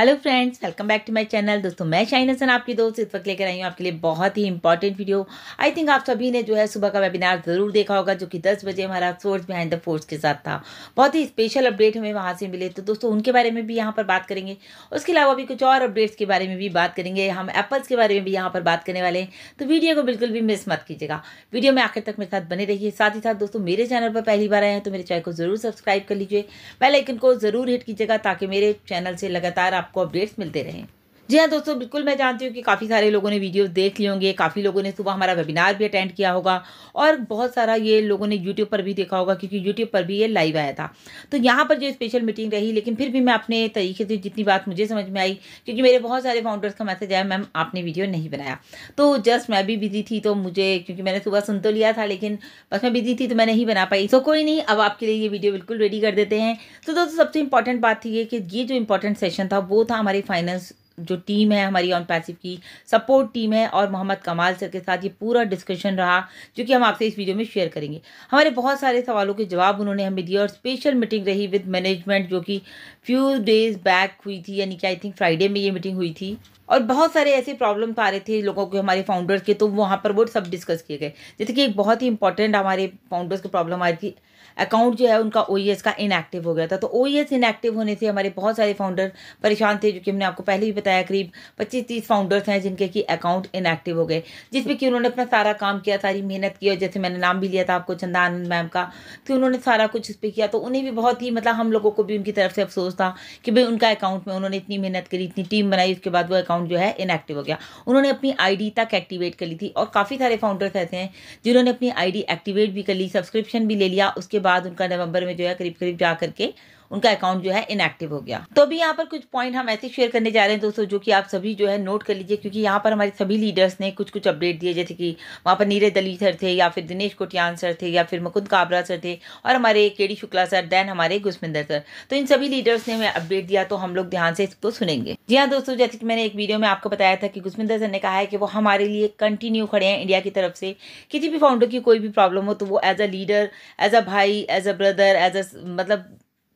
hello friends welcome back to my channel दोस्तों मैं shine Hasan आपकी दोस्त इस वक्त लेकर आई हूँ आपके लिए बहुत ही इंपॉर्टेंट वीडियो आई थिंक आप सभी ने जो है सुबह का वेबिनार ज़रूर देखा होगा जो कि 10 बजे हमारा सोर्स बिहाइंड द फोर्स के साथ था बहुत ही स्पेशल अपडेट हमें वहाँ से मिले तो दोस्तों उनके बारे में भी यहाँ पर बात करेंगे उसके अलावा भी कुछ और अपडेट्स के बारे में भी बात करेंगे हम एप्पल्स के बारे में भी यहाँ पर बात करने वाले हैं तो वीडियो को बिल्कुल भी मिस मत कीजिएगा वीडियो में आखिर तक मेरे साथ बने रहिए साथ ही साथ दोस्तों मेरे चैनल पर पहली बार आए हैं तो मेरे चैनल को ज़रूर सब्सक्राइब कर लीजिए बेलाइकन को ज़रूर हिट कीजिएगा ताकि मेरे चैनल से लगातार आप आपको अपडेट्स मिलते रहें जी हाँ दोस्तों बिल्कुल मैं जानती हूँ कि काफ़ी सारे लोगों ने वीडियोस देख लिए होंगे काफ़ी लोगों ने सुबह हमारा वेबिनार भी अटेंड किया होगा और बहुत सारा ये लोगों ने यूट्यूब पर भी देखा होगा क्योंकि यूट्यूब पर भी ये लाइव आया था तो यहाँ पर जो स्पेशल मीटिंग रही लेकिन फिर भी मैं अपने तरीके से जितनी बात मुझे समझ में आई क्योंकि मेरे बहुत सारे फाउंडर्स का मैसेज आया मैम आपने वीडियो नहीं बनाया तो जस्ट मैं भी बिजी थी तो मुझे क्योंकि मैंने सुबह सुन तो लिया था लेकिन बस मैं बिजी थी तो मैं नहीं बना पाई तो कोई नहीं अब आपके लिए ये वीडियो बिल्कुल रेडी कर देते हैं तो दोस्तों सबसे इंपॉर्टेंट बात थी ये कि ये जो इंपॉर्टेंट सेशन था वो था हमारी फाइनेंस जो टीम है हमारी ऑन पैसिव की सपोर्ट टीम है और मोहम्मद कमाल सर के साथ ये पूरा डिस्कशन रहा जो कि हम आपसे इस वीडियो में शेयर करेंगे हमारे बहुत सारे सवालों के जवाब उन्होंने हमें दिए और स्पेशल मीटिंग रही विद मैनेजमेंट जो कि फ्यू डेज बैक हुई थी यानी कि आई थिंक फ्राइडे में ये मीटिंग हुई थी और बहुत सारे ऐसे प्रॉब्लम आ रहे थे लोगों के हमारे फाउंडर्स के तो वहाँ पर वो सब डिस्कस किए गए जैसे कि एक बहुत ही इंपॉर्टेंट हमारे फाउंडर्स की प्रॉब्लम आ रही थी अकाउंट जो है उनका ओ e का इनएक्टिव हो गया था तो ओ इनएक्टिव e होने से हमारे बहुत सारे फाउंडर परेशान थे जो कि हमने आपको पहले भी बताया करीब पच्चीस तीस फाउंडर्स हैं जिनके कि अकाउंट इनएक्टिव हो गए जिसमें कि उन्होंने अपना सारा काम किया सारी मेहनत की और जैसे मैंने नाम भी लिया था आपको चंदा आनंद मैम का कि तो उन्होंने सारा कुछ इस पर किया तो उन्हें भी बहुत ही मतलब हम लोगों को भी उनकी तरफ से अफसोस था कि भाई उनका अकाउंट में उन्होंने इतनी मेहनत करी इतनी टीम बनाई उसके बाद वो अकाउंट जो है इनएक्टिव हो गया उन्होंने अपनी आई तक एक्टिवेट कर ली थी और काफ़ी सारे फाउंडर्स ऐसे हैं जिन्होंने अपनी आई एक्टिवेट भी कर ली सब्सक्रिप्शन भी ले लिया उसके बाद उनका नवंबर में जो है करीब करीब जा करके उनका अकाउंट जो है इनएक्टिव हो गया तो अभी यहाँ पर कुछ पॉइंट हम ऐसे शेयर करने जा रहे हैं दोस्तों जो कि आप सभी जो है नोट कर लीजिए क्योंकि यहाँ पर हमारे सभी लीडर्स ने कुछ कुछ अपडेट दिए जैसे कि वहाँ पर नीरज दली सर थे या फिर दिनेश कोटियान सर थे या फिर मुकुंद काबरा सर थे और हमारे के डी शुक्ला सर देन हमारे गुस्मिंदर सर तो इन सभी लीडर्स ने हमें अपडेट दिया तो हम लोग ध्यान से इसको सुनेंगे जी हाँ दोस्तों जैसे कि मैंने एक वीडियो में आपको बताया था कि गुस्मिंदर सर ने कहा है कि वो हमारे लिए कंटिन्यू खड़े हैं इंडिया की तरफ से किसी भी फाउंडर की कोई भी प्रॉब्लम हो तो वो as a leader as a भाई as a brother as a मतलब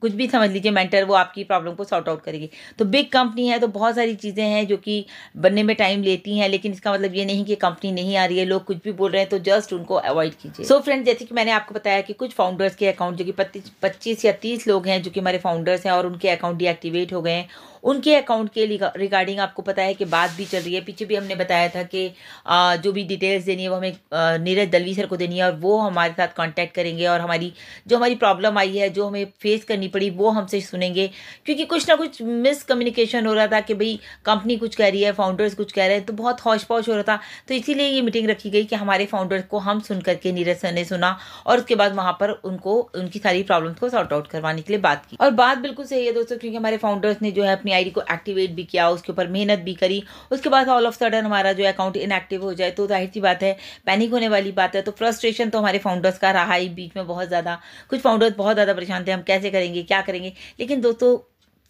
कुछ भी समझ लीजिए मेंटर वो आपकी प्रॉब्लम को सॉर्ट आउट करेगी तो बिग कंपनी है तो बहुत सारी चीज़ें हैं जो कि बनने में टाइम लेती हैं लेकिन इसका मतलब ये नहीं कि कंपनी नहीं आ रही है लोग कुछ भी बोल रहे हैं तो जस्ट उनको अवॉइड कीजिए सो फ्रेंड जैसे कि मैंने आपको बताया कि कुछ फाउंडर्स के अकाउंट जो कि पच्चीस या तीस लोग हैं जो कि हमारे फाउंडर्स हैं और उनके अकाउंट डीएक्टिवेट हो गए हैं उनके अकाउंट के रिगार्डिंग आपको पता है कि बात भी चल रही है पीछे भी हमने बताया था कि जो भी डिटेल्स देनी है वो हमें नीरज दलवी सर को देनी है और वो हमारे साथ कॉन्टैक्ट करेंगे और हमारी जो हमारी प्रॉब्लम आई है जो हमें फेस करनी पड़ी वो हमसे सुनेंगे क्योंकि कुछ ना कुछ मिसकम्युनिकेशन हो रहा था कि भाई कंपनी कुछ कह रही है फाउंडर्स कुछ कह रहे हैं तो बहुत हौश पौश हो रहा था तो इसीलिए ये मीटिंग रखी गई कि हमारे फाउंडर्स को हम सुन करके नीरज सर ने सुना और उसके बाद वहाँ पर उनको उनकी सारी प्रॉब्लम्स को सॉर्ट आउट करवाने के लिए बात की और बात बिल्कुल सही है दोस्तों क्योंकि हमारे फाउंडर्स ने जो है अपनी अपनी आईडी को एक्टिवेट भी किया उसके ऊपर मेहनत भी करी उसके बाद ऑल ऑफ सडन हमारा जो अकाउंट इनएक्टिव हो जाए तो जाहिर सी बात है पैनिक होने वाली बात है तो फ्रस्ट्रेशन तो हमारे फाउंडर्स का रहा ही बीच में बहुत ज़्यादा कुछ फाउंडर्स बहुत ज़्यादा परेशान थे हम कैसे करेंगे क्या करेंगे लेकिन दोस्तों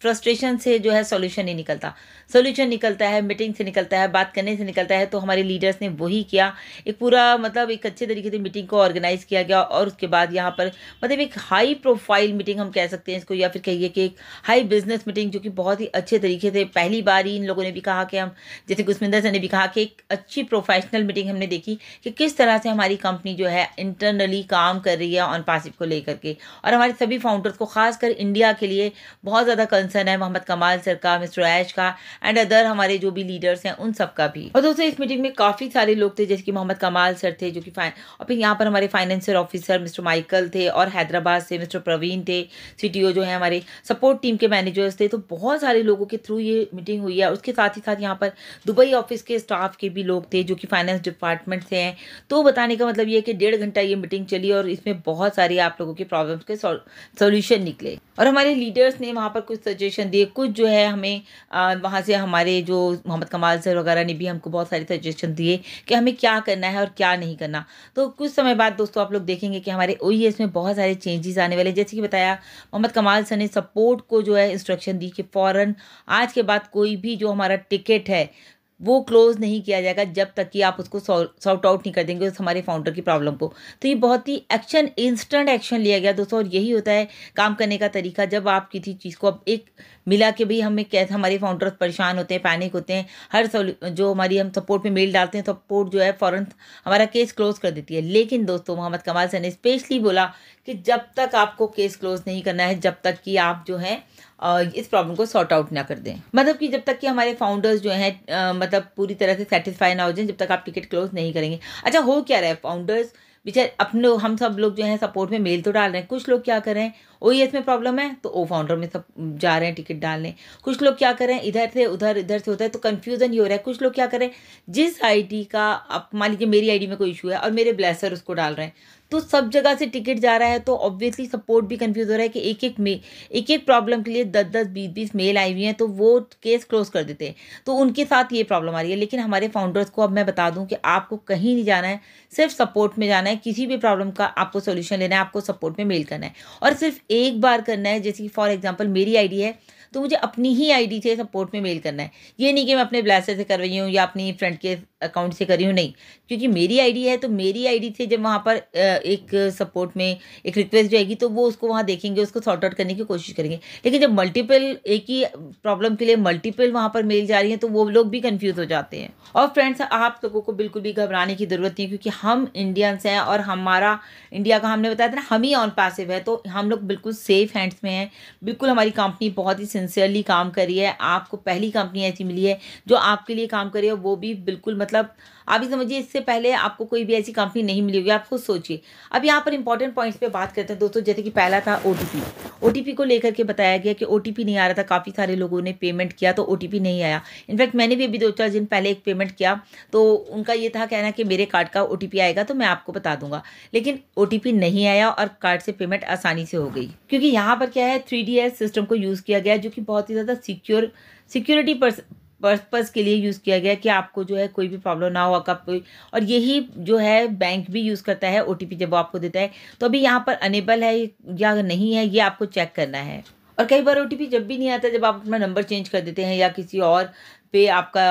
फ्रस्ट्रेशन से जो है सॉल्यूशन नहीं निकलता सॉल्यूशन निकलता है मीटिंग से निकलता है बात करने से निकलता है तो हमारे लीडर्स ने वही किया एक पूरा मतलब एक अच्छे तरीके से मीटिंग को ऑर्गेनाइज़ किया गया और उसके बाद यहाँ पर मतलब एक हाई प्रोफाइल मीटिंग हम कह सकते हैं इसको या फिर कहिए कि एक हाई बिजनेस मीटिंग जो कि बहुत ही अच्छे तरीके से पहली बार ही इन लोगों ने भी कहा कि हम जैसे गुस्मिंदर सर ने भी कहा कि एक अच्छी प्रोफेशनल मीटिंग हमने देखी कि किस तरह से हमारी कंपनी जो है इंटरनली काम कर रही है ऑन पासिप को लेकर के और हमारे सभी फाउंडर्स को खासकर इंडिया के लिए बहुत ज़्यादा कंसर्न है मोहम्मद कमाल सर का मिस्टर ऐश का एंड अदर हमारे जो भी लीडर्स हैं उन सब का भी और दोस्तों इस मीटिंग में काफ़ी सारे लोग थे जैसे कि मोहम्मद कमाल सर थे जो कि और फिर यहाँ पर हमारे फाइनेंशियल ऑफिसर मिस्टर माइकल थे और हैदराबाद से मिस्टर प्रवीण थे सी जो है हमारे सपोर्ट टीम के मैनेजर्स थे तो बहुत सारे लोगों के थ्रू ये मीटिंग हुई है उसके साथ ही साथ यहाँ पर दुबई ऑफिस के स्टाफ के भी लोग थे जो कि फाइनेंस डिपार्टमेंट से हैं तो बताने का मतलब ये कि डेढ़ घंटा ये मीटिंग चली और इसमें बहुत सारी आप लोगों की प्रॉब्लम्स के सोल्यूशन निकले और हमारे लीडर्स ने वहाँ पर कुछ सजेशन दिए कुछ जो है हमें वहाँ से हमारे जो मोहम्मद कमाल सर वगैरह ने भी हमको बहुत सारे सजेशन दिए कि हमें क्या करना है और क्या नहीं करना तो कुछ समय बाद दोस्तों आप लोग देखेंगे कि हमारे ओ e में बहुत सारे चेंजेस आने वाले जैसे कि बताया मोहम्मद कमाल सर ने सपोर्ट को जो है इंस्ट्रक्शन दी कि फ़ौर आज के बाद कोई भी जो हमारा टिकट है वो क्लोज़ नहीं किया जाएगा जब तक कि आप उसको सॉर्ट आउट नहीं कर देंगे उस हमारे फाउंडर की प्रॉब्लम को तो ये बहुत ही एक्शन इंस्टेंट एक्शन लिया गया दोस्तों और यही होता है काम करने का तरीका जब आप किसी चीज़ को अब एक मिला के भी हमें कैसे हमारे फाउंडर्स परेशान होते हैं पैनिक होते हैं हर जो हमारी हम सपोर्ट पे मेल डालते हैं सपोर्ट जो है फ़ौरन हमारा केस क्लोज़ कर देती है लेकिन दोस्तों मोहम्मद कमाल सर ने स्पेशली बोला कि जब तक आपको केस क्लोज़ नहीं करना है जब तक कि आप जो है इस प्रॉब्लम को सॉर्ट आउट ना कर दें मतलब कि जब तक कि हमारे फाउंडर्स जो हैं मतलब पूरी तरह से सेटिस्फाई ना हो जाए जब तक आप टिकट क्लोज़ नहीं करेंगे अच्छा हो क्या रहा है फाउंडर्स बेचारे अपने हम सब लोग जो है सपोर्ट में मेल तो डाल रहे हैं कुछ लोग क्या कर रहे हैं ओ e में प्रॉब्लम है तो ओ फाउंडर में सब जा रहे हैं टिकट डालने कुछ लोग क्या कर रहे हैं इधर से उधर इधर से होता है तो कन्फ्यूज़न ही हो रहा है कुछ लोग क्या कर रहे हैं जिस का आप मान लीजिए मेरी डी में कोई इशू है और मेरे ब्लेसर उसको डाल रहे हैं तो सब जगह से टिकट जा रहा है तो ऑब्वियसली सपोर्ट भी कन्फ्यूज हो रहा है कि एक एक में एक एक प्रॉब्लम के लिए दस दस बीस बीस मेल आई हुई हैं तो वो केस क्लोज कर देते हैं तो उनके साथ ये प्रॉब्लम आ रही है लेकिन हमारे फाउंडर्स को अब मैं बता दूँ कि आपको कहीं नहीं जाना है सिर्फ सपोर्ट में जाना है किसी भी प्रॉब्लम का आपको सोल्यूशन लेना है आपको सपोर्ट में मेल करना है और सिर्फ एक बार करना है जैसे कि फॉर एग्जाम्पल मेरी आईडी है तो मुझे अपनी ही आईडी से सपोर्ट में मेल करना है ये नहीं कि मैं अपने ब्लैसर से कर रही हूँ या अपनी फ्रेंड के अकाउंट से करी हूँ नहीं क्योंकि मेरी आईडी है तो मेरी आईडी से जब वहाँ पर एक सपोर्ट में एक रिक्वेस्ट जाएगी तो वो उसको वहाँ देखेंगे उसको सॉर्ट आउट करने की कोशिश करेंगे लेकिन जब मल्टीपल एक ही प्रॉब्लम के लिए मल्टीपल वहाँ पर मेल जा रही है तो वो लोग भी कन्फ्यूज़ हो जाते हैं और फ्रेंड्स आप लोगों को बिल्कुल भी घबराने की ज़रूरत नहीं क्योंकि हम इंडियंस हैं और हमारा इंडिया का हमने बताया था ना हम ही ऑन पैसिव है तो हम लोग बिल्कुल सेफ हैंड्स में हैं बिल्कुल हमारी कंपनी बहुत ही सिंसियरली काम कर रही है आपको पहली कंपनी ऐसी मिली है जो आपके लिए काम कर रही है वो भी बिल्कुल मतलब मतलब आप ही समझिए इससे पहले आपको कोई भी ऐसी कंपनी नहीं मिली होगी आप खुद सोचिए अब यहाँ पर इंपॉर्टेंट पॉइंट्स पे बात करते हैं दोस्तों जैसे कि पहला था ओ टी को लेकर के बताया गया कि ओ नहीं आ रहा था काफ़ी सारे लोगों ने पेमेंट किया तो ओ नहीं आया इनफैक्ट मैंने भी अभी दो चार दिन पहले एक पेमेंट किया तो उनका ये था कहना कि मेरे कार्ड का ओ आएगा तो मैं आपको बता दूंगा लेकिन ओ नहीं आया और कार्ड से पेमेंट आसानी से हो गई क्योंकि यहाँ पर क्या है थ्री सिस्टम को यूज़ किया गया जो कि बहुत ही ज़्यादा सिक्योर सिक्योरिटी पर्पज़ के लिए यूज़ किया गया कि आपको जो है कोई भी प्रॉब्लम ना हो कब और यही जो है बैंक भी यूज़ करता है ओ जब आपको देता है तो अभी यहाँ पर अनेबल है या नहीं है ये आपको चेक करना है और कई बार ओ जब भी नहीं आता जब आप अपना नंबर चेंज कर देते हैं या किसी और पे आपका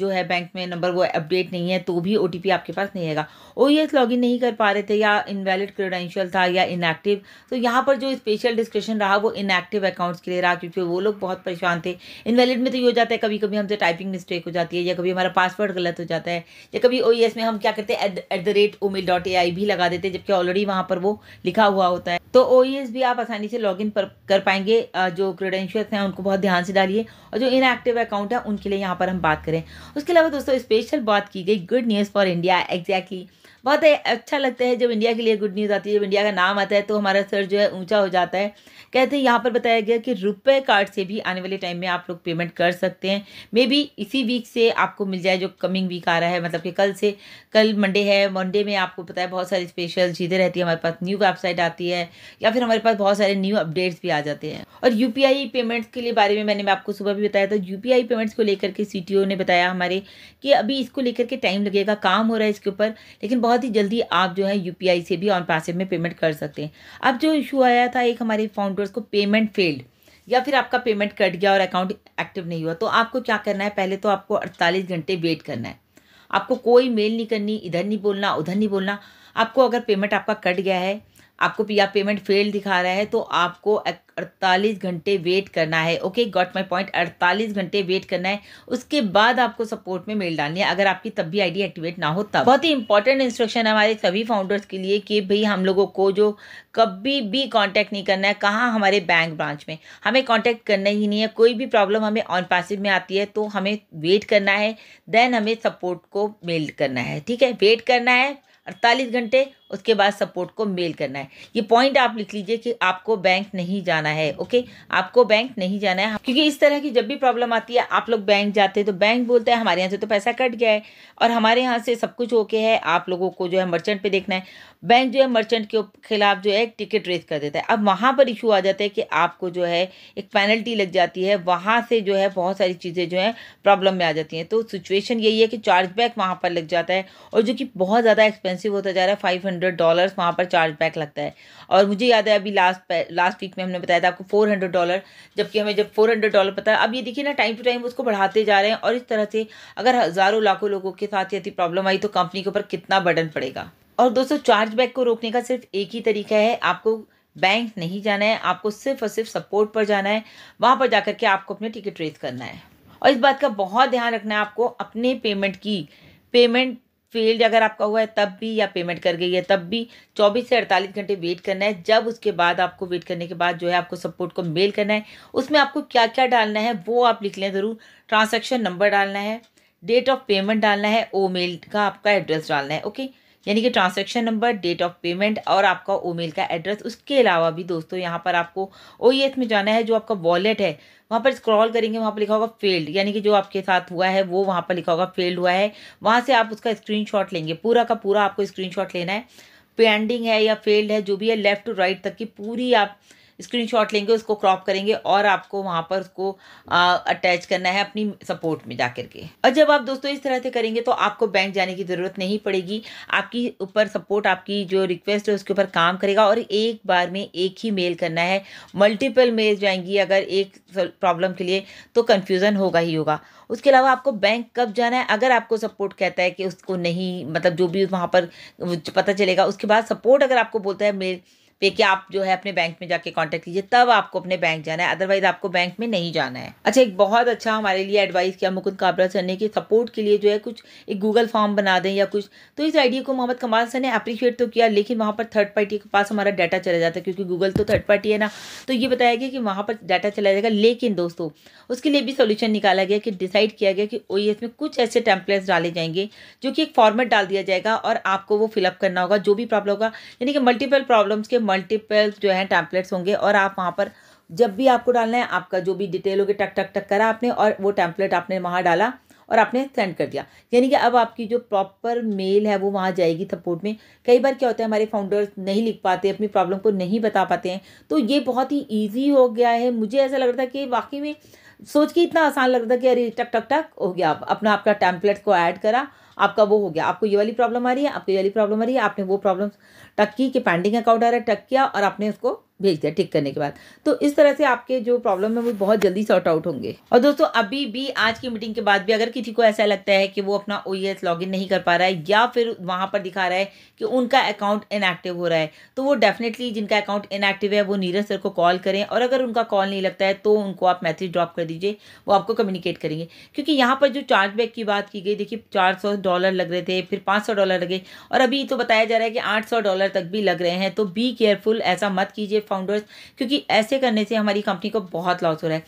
जो है बैंक में नंबर वो अपडेट नहीं है तो भी ओ आपके पास नहीं आएगा ओ इन नहीं कर पा रहे थे या इनवैलिड क्रेडेंशियल था या इनएक्टिव तो यहाँ पर जो स्पेशल डिस्क्रिप्शन रहा वो इनएक्टिव अकाउंट्स के लिए रहा क्योंकि वो लोग बहुत परेशान थे इनवैलिड में तो ये हो जाता है कभी कभी हमसे टाइपिंग मिस्टेक हो जाती है या कभी हमारा पासवर्ड गलत हो जाता है या कभी ओ में हम क्या करते हैं at the rate O mail dot A I भी लगा देते हैं जबकि ऑलरेडी वहाँ पर वो लिखा हुआ होता है तो ओ भी आप आसानी से लॉग इन कर पाएंगे जो क्रेडेंशियल्स हैं उनको बहुत ध्यान से डालिए और जो इनएक्टिव अकाउंट है उनके लिए यहाँ यहाँ पर हम बात करें उसके अलावा दोस्तों स्पेशल बात की गई good news for India exactly बहुत अच्छा लगता है जब इंडिया के लिए गुड न्यूज़ आती है जब इंडिया का नाम आता है तो हमारा सर जो है ऊँचा हो जाता है कहते हैं यहाँ पर बताया गया कि रुपए कार्ड से भी आने वाले टाइम में आप लोग पेमेंट कर सकते हैं मे बी इसी वीक से आपको मिल जाए जो कमिंग वीक आ रहा है मतलब कि कल से कल मंडे है मंडे में आपको पता है बहुत सारी स्पेशल चीज़ें रहती है हमारे पास न्यू वेबसाइट आती है या फिर हमारे पास बहुत सारे न्यू अपडेट्स भी आ जाते हैं और यू पेमेंट्स के लिए बारे में मैंने आपको सुबह भी बताया था यू पेमेंट्स को लेकर के सी ने बताया हमारे कि अभी इसको लेकर के टाइम लगेगा काम हो रहा है इसके ऊपर लेकिन बहुत बहुत ही जल्दी आप जो है यूपीआई से भी ऑन पैसिव में पेमेंट कर सकते हैं अब जो इशू आया था एक हमारे फाउंडर्स को पेमेंट फेल्ड या फिर आपका पेमेंट कट गया और अकाउंट एक्टिव नहीं हुआ तो आपको क्या करना है पहले तो आपको अड़तालीस घंटे वेट करना है आपको कोई मेल नहीं करनी इधर नहीं बोलना उधर नहीं बोलना आपको अगर पेमेंट आपका कट गया है आपको या पेमेंट फेल दिखा रहा है तो आपको अड़तालीस घंटे वेट करना है ओके गॉट माई पॉइंट अड़तालीस घंटे वेट करना है उसके बाद आपको सपोर्ट में मेल डालनी है अगर आपकी तब भी आईडी एक्टिवेट ना हो तब बहुत ही इंपॉर्टेंट इंस्ट्रक्शन है हमारे सभी फाउंडर्स के लिए कि भाई हम लोगों को जो कभी भी कॉन्टैक्ट नहीं करना है कहाँ हमारे बैंक ब्रांच में हमें कॉन्टैक्ट करना ही नहीं है कोई भी प्रॉब्लम हमें ऑन पैसिव में आती है तो हमें वेट करना है देन हमें सपोर्ट को मेल करना है ठीक है वेट करना है अड़तालीस घंटे उसके बाद सपोर्ट को मेल करना है ये पॉइंट आप लिख लीजिए कि आपको बैंक नहीं जाना है ओके आपको बैंक नहीं जाना है क्योंकि इस तरह की जब भी प्रॉब्लम आती है आप लोग बैंक जाते हैं तो बैंक बोलते हैं हमारे यहाँ से तो पैसा कट गया है और हमारे यहाँ से सब कुछ ओके है आप लोगों को जो है मर्चेंट पर देखना है बैंक जो है मर्चेंट के खिलाफ जो है टिकट रेस कर देता है अब वहाँ पर इशू आ जाता है कि आपको जो है एक पेनल्टी लग जाती है वहाँ से जो है बहुत सारी चीज़ें जो है प्रॉब्लम में आ जाती हैं तो सिचुएशन यही है कि चार्जबैक वहाँ पर लग जाता है और जो कि बहुत ज़्यादा एक्सपेंसिव होता जा रहा है फाइव हंड्रेड डॉलर्स वहाँ पर चार्ज बैक लगता है और मुझे याद है अभी लास्ट लास्ट वीक में हमने बताया था आपको फोर हंड्रेड डॉलर जबकि हमें जब फोर हंड्रेड डॉलर पता है अब ये देखिए ना टाइम टू टाइम उसको बढ़ाते जा रहे हैं और इस तरह से अगर हज़ारों लाखों लोगों के साथ यदि प्रॉब्लम आई तो कंपनी के ऊपर कितना बर्डन पड़ेगा और दोस्तों चार्ज बैक को रोकने का सिर्फ एक ही तरीका है आपको बैंक नहीं जाना है आपको सिर्फ और सिर्फ सपोर्ट पर जाना है वहाँ पर जाकर के आपको अपने टिकट रेस करना है और इस बात का बहुत ध्यान रखना है आपको अपने पेमेंट की पेमेंट फेल्ड अगर आपका हुआ है तब भी या पेमेंट कर गई है तब भी 24 से 48 घंटे वेट करना है जब उसके बाद आपको वेट करने के बाद जो है आपको सपोर्ट को मेल करना है उसमें आपको क्या क्या डालना है वो आप लिख लें ज़रूर ट्रांजेक्शन नंबर डालना है डेट ऑफ पेमेंट डालना है ओ मेल का आपका एड्रेस डालना है ओके यानी कि transaction number date of payment और आपका ओ का एड्रेस उसके अलावा भी दोस्तों यहाँ पर आपको ओ e में जाना है जो आपका वॉलेट है वहाँ पर स्क्रॉल करेंगे वहाँ पर लिखा होगा फेल्ड यानी कि जो आपके साथ हुआ है वो वहाँ पर लिखा होगा फेल्ड हुआ है वहाँ से आप उसका स्क्रीन लेंगे पूरा का पूरा आपको स्क्रीन लेना है पेंडिंग है या फेल्ड है जो भी है लेफ़्ट टू राइट तक की पूरी आप स्क्रीनशॉट लेंगे उसको क्रॉप करेंगे और आपको वहाँ पर उसको अटैच करना है अपनी सपोर्ट में जा के और जब आप दोस्तों इस तरह से करेंगे तो आपको बैंक जाने की ज़रूरत नहीं पड़ेगी आपकी ऊपर सपोर्ट आपकी जो रिक्वेस्ट है उसके ऊपर काम करेगा और एक बार में एक ही मेल करना है मल्टीपल मेल जाएंगी अगर एक प्रॉब्लम के लिए तो कन्फ्यूज़न होगा ही होगा उसके अलावा आपको बैंक कब जाना है अगर आपको सपोर्ट कहता है कि उसको नहीं मतलब जो भी वहाँ पर पता चलेगा उसके बाद सपोर्ट अगर आपको बोलता है मेल पे कि आप जो है अपने बैंक में जाके कॉन्टैक्ट कीजिए तब आपको अपने बैंक जाना है अदरवाइज आपको बैंक में नहीं जाना है अच्छा एक बहुत अच्छा हमारे लिए एडवाइस किया मुकुंद काबरा सर ने कि सपोर्ट के लिए जो है कुछ एक गूगल फॉर्म बना दें या कुछ तो इस आइडिया को मोहम्मद कमाल सर ने अप्रिशिएट तो किया लेकिन वहाँ पर थर्ड पार्टी के पास हमारा डाटा चला जाता है क्योंकि गूगल तो थर्ड पार्टी है ना तो ये बताया गया कि वहाँ पर डाटा चला जाएगा लेकिन दोस्तों उसके लिए भी सोल्यूशन निकाला गया कि डिसाइड किया गया कि ओ e में कुछ ऐसे टेम्पलेट्स डाले जाएंगे जो कि एक फॉर्मेट डाल दिया जाएगा और आपको वो फिलअप करना होगा जो भी प्रॉब्लम होगा यानी कि मल्टीपल प्रॉब्लम्स के मल्टीपल जो है टैंपलेट्स होंगे और आप वहाँ पर जब भी आपको डालना है आपका जो भी डिटेल होगी टक टक टक करा आपने और वो टैम्पलेट आपने वहाँ डाला और आपने सेंड कर दिया यानी कि अब आपकी जो प्रॉपर मेल है वो वहाँ जाएगी सपोर्ट में कई बार क्या होता है हमारे फाउंडर्स नहीं लिख पाते अपनी प्रॉब्लम को नहीं बता पाते हैं तो ये बहुत ही ईजी हो गया है मुझे ऐसा लग रहा था कि वाकई में सोच के इतना आसान लग रहा था कि अरे टक टक टक हो गया अपना आपका टैंपलेट्स को ऐड करा आपका वो हो गया आपको ये वाली प्रॉब्लम आ रही है आपको ये वाली प्रॉब्लम आ रही है आपने वो प्रॉब्लम टक की कि पेंडिंग अकाउंट आ रहा है टक किया और आपने उसको भेज दिया ठीक करने के बाद तो इस तरह से आपके जो प्रॉब्लम है वो बहुत जल्दी सॉर्ट आउट होंगे और दोस्तों अभी भी आज की मीटिंग के बाद भी अगर किसी को ऐसा लगता है कि वो अपना ओ एस लॉगिन नहीं कर पा रहा है या फिर वहाँ पर दिखा रहा है कि उनका अकाउंट इनएक्टिव हो रहा है तो वो डेफिनेटली जिनका अकाउंट इनएक्टिव है वो नीरज सर को कॉल करें और अगर उनका कॉल नहीं लगता है तो उनको आप मैसेज ड्रॉप कर दीजिए वो आपको कम्युनिकेट करेंगे क्योंकि यहाँ पर जो चार्जबैक की बात की गई देखिए चार डॉलर लग रहे थे फिर पाँच डॉलर लगे और अभी तो बताया जा रहा है कि आठ डॉलर तक भी लग रहे हैं तो बी केयरफुल ऐसा मत कीजिए फाउंडर्स क्योंकि ऐसे करने से हमारी कंपनी को बहुत लॉस हो रहा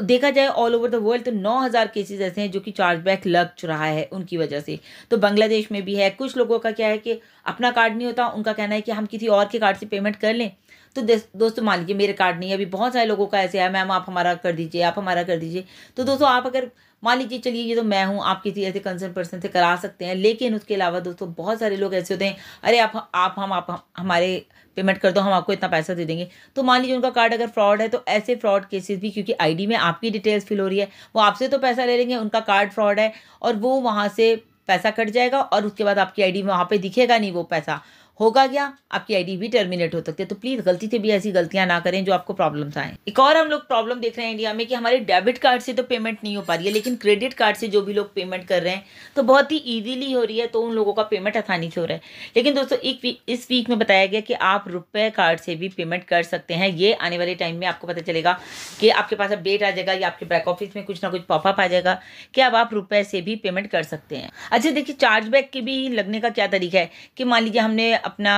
है देखा जाए ऑल ओवर द वर्ल्ड तो नौ हज़ार केसेज ऐसे हैं जो कि चार्जबैक लग रहा है उनकी वजह से तो बांग्लादेश में भी है कुछ लोगों का क्या है कि अपना कार्ड नहीं होता उनका कहना है कि हम किसी और के कार्ड से पेमेंट कर लें तो दोस्तों मान लीजिए मेरे कार्ड नहीं है अभी बहुत सारे लोगों का ऐसे है मैम आप हमारा कर दीजिए आप हमारा कर दीजिए तो दोस्तों आप अगर मान लीजिए चलिए ये तो मैं हूँ आप किसी ऐसे कंसर्न पर्सन से करा सकते हैं लेकिन उसके अलावा दोस्तों बहुत सारे लोग ऐसे होते हैं अरे आप आप हम आप हम, हमारे पेमेंट कर दो हम आपको इतना पैसा दे देंगे तो मान लीजिए उनका कार्ड अगर फ्रॉड है तो ऐसे फ्रॉड केसेस भी क्योंकि आईडी में आपकी डिटेल्स फिल हो रही है वो आपसे तो पैसा ले लेंगे उनका कार्ड फ्रॉड है और वो वहाँ से पैसा कट जाएगा और उसके बाद आपकी आईडी में वहाँ पे दिखेगा नहीं वो पैसा होगा क्या आपकी आईडी भी टर्मिनेट हो सकती है तो प्लीज़ गलती से भी ऐसी गलतियां ना करें जो आपको प्रॉब्लम्स आए एक और हम लोग प्रॉब्लम देख रहे हैं इंडिया में कि हमारे डेबिट कार्ड से तो पेमेंट नहीं हो पा रही है लेकिन क्रेडिट कार्ड से जो भी लोग पेमेंट कर रहे हैं तो बहुत ही ईजिली हो रही है तो उन लोगों का पेमेंट आसानी से हो रहा है लेकिन दोस्तों एक वी, इस वीक में बताया गया कि आप रुपये कार्ड से भी पेमेंट कर सकते हैं ये आने वाले टाइम में आपको पता चलेगा कि आपके पास अपडेट आ जाएगा या आपके बैक ऑफिस में कुछ ना कुछ पॉपअप आ जाएगा कि अब आप रुपये से भी पेमेंट कर सकते हैं अच्छा देखिए चार्जबैक के भी लगने का क्या तरीका है कि मान लीजिए हमने अपना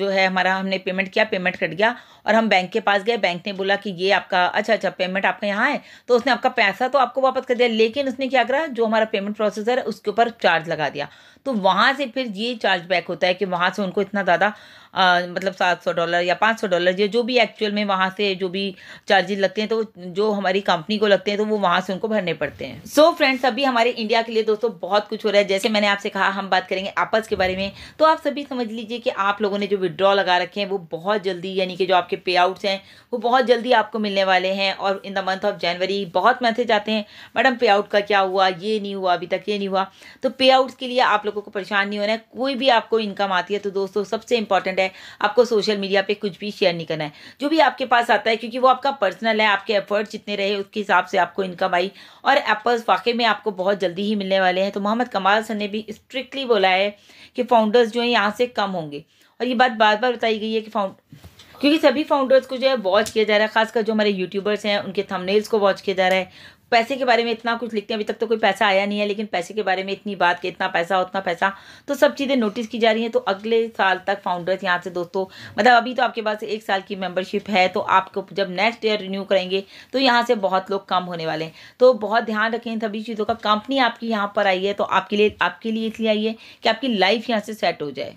जो है हमारा हमने पेमेंट किया पेमेंट कट गया और हम बैंक के पास गए बैंक ने बोला कि ये आपका अच्छा अच्छा पेमेंट आपका यहाँ है तो उसने आपका पैसा तो आपको वापस कर दिया लेकिन उसने क्या करा जो हमारा पेमेंट प्रोसेसर है उसके ऊपर चार्ज लगा दिया तो वहाँ से फिर ये चार्ज बैक होता है कि वहाँ से उनको इतना ज़्यादा मतलब सात सौ डॉलर या पाँच सौ डॉलर या जो भी एक्चुअल में वहाँ से जो भी चार्जेज लगते हैं तो जो हमारी कंपनी को लगते हैं तो वो वहाँ से उनको भरने पड़ते हैं सो so फ्रेंड्स अभी हमारे इंडिया के लिए दोस्तों बहुत कुछ हो रहा है जैसे मैंने आपसे कहा हम बात करेंगे आपस के बारे में तो आप सभी समझ लीजिए कि आप लोगों ने जो विड्रॉ लगा रखे हैं वो बहुत जल्दी यानी कि जो आपके पे आउट्स हैं वो बहुत जल्दी आपको मिलने वाले हैं और in the month of January बहुत मैसेज आते हैं मैडम पे आउट का क्या हुआ ये नहीं हुआ अभी तक ये नहीं हुआ तो पे आउट्स के लिए आप लोग लोगों को परेशान नहीं होना है कोई भी आपको इनकम आती है तो दोस्तों सबसे इंपॉर्टेंट है आपको सोशल मीडिया पे कुछ भी शेयर नहीं करना है जो भी आपके पास आता है क्योंकि वो आपका पर्सनल है आपके एफर्ट जितने रहे उसके हिसाब से आपको इनकम आई और एप्पल्स वाकई में आपको बहुत जल्दी ही मिलने वाले हैं तो मोहम्मद कमाल सर ने भी स्ट्रिक्टली बोला है कि फाउंडर्स जो है यहाँ से कम होंगे और ये बात बार बार बताई गई है कि फाउंड क्योंकि सभी फाउंडर्स को जो है वॉच किया जा रहा है खासकर जो हमारे यूट्यूबर्स हैं उनके थंबनेल्स को वॉच किया जा रहा है पैसे के बारे में इतना कुछ लिखते हैं अभी तक तो कोई पैसा आया नहीं है लेकिन पैसे के बारे में इतनी बात कि इतना पैसा उतना पैसा तो सब चीज़ें नोटिस की जा रही हैं तो अगले साल तक फाउंडर्स यहाँ से दोस्तों मतलब अभी तो आपके पास एक साल की मेम्बरशिप है तो आपको जब नेक्स्ट ईयर रिन्यू करेंगे तो यहाँ से बहुत लोग कम होने वाले हैं तो बहुत ध्यान रखें सभी चीज़ों का कंपनी आपकी यहाँ पर आई है तो आपके लिए आपके लिए इसलिए आई है कि आपकी लाइफ यहाँ से सेट हो जाए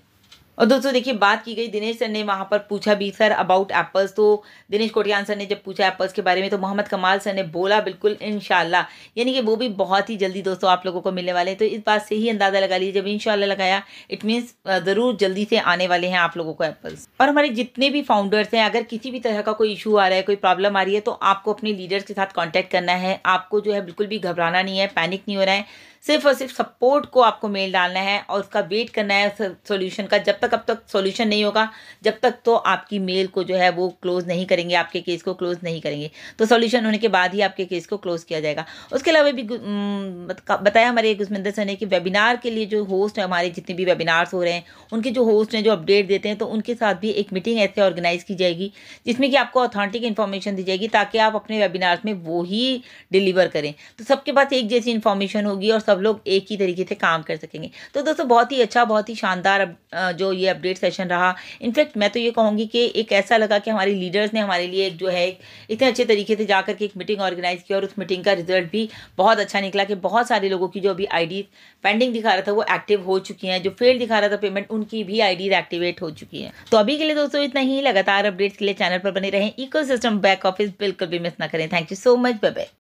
और दोस्तों देखिए बात की गई दिनेश सर ने वहाँ पर पूछा भी सर अबाउट एप्पल्स तो दिनेश कोटियान सर ने जब पूछा एप्पल्स के बारे में तो मोहम्मद कमाल सर ने बोला बिल्कुल इन यानी कि वो भी बहुत ही जल्दी दोस्तों आप लोगों को मिलने वाले हैं तो इस बात से ही अंदाज़ा लगा लीजिए जब इन लगाया इट मीन्स ज़रूर जल्दी से आने वाले हैं आप लोगों को एप्पल्स और हमारे जितने भी फाउंडर्स हैं अगर किसी भी तरह का कोई इशू आ रहा है कोई प्रॉब्लम आ रही है तो आपको अपने लीडर्स के साथ कॉन्टैक्ट करना है आपको जो है बिल्कुल भी घबराना नहीं है पैनिक नहीं हो रहा है सिर्फ और सिर्फ सपोर्ट को आपको मेल डालना है और उसका वेट करना है सोल्यूशन का जब तक तक अब तक सॉल्यूशन नहीं होगा जब तक तो आपकी मेल को जो है वो क्लोज़ नहीं करेंगे आपके केस को क्लोज़ नहीं करेंगे तो सॉल्यूशन होने के बाद ही आपके केस को क्लोज़ किया जाएगा उसके अलावा भी बताया हमारे गुस्मिंदर सर ने कि वेबिनार के लिए जो होस्ट हैं हमारे जितने भी वेबिनार्स हो रहे हैं उनके जो होस्ट हैं जो अपडेट देते हैं तो उनके साथ भी एक मीटिंग ऐसे ऑर्गेनाइज़ की जाएगी जिसमें कि आपको ऑथेंटिक इन्फॉर्मेशन दी जाएगी ताकि आप अपने वेबिनार्स में वो डिलीवर करें तो सबके पास एक जैसी इन्फॉर्मेशन होगी और सब लोग एक ही तरीके से काम कर सकेंगे तो दोस्तों बहुत ही अच्छा बहुत ही शानदार जो ये अपडेट सेशन रहा इनफैक्ट मैं तो ये कहूँगी कि एक ऐसा लगा कि हमारे लीडर्स ने हमारे लिए एक जो है इतने अच्छे तरीके से जाकर के एक मीटिंग ऑर्गेनाइज़ की और उस मीटिंग का रिजल्ट भी बहुत अच्छा निकला कि बहुत सारे लोगों की जो अभी आई पेंडिंग दिखा रहा था वो एक्टिव हो चुकी हैं जो फेल दिखा रहा था पेमेंट उनकी भी आई एक्टिवेट हो चुकी है तो अभी के लिए दोस्तों इतना ही लगातार अपडेट्स के लिए चैनल पर बने रहें इको बैक ऑफिस बिल्कुल भी मिस ना करें thank you so much bye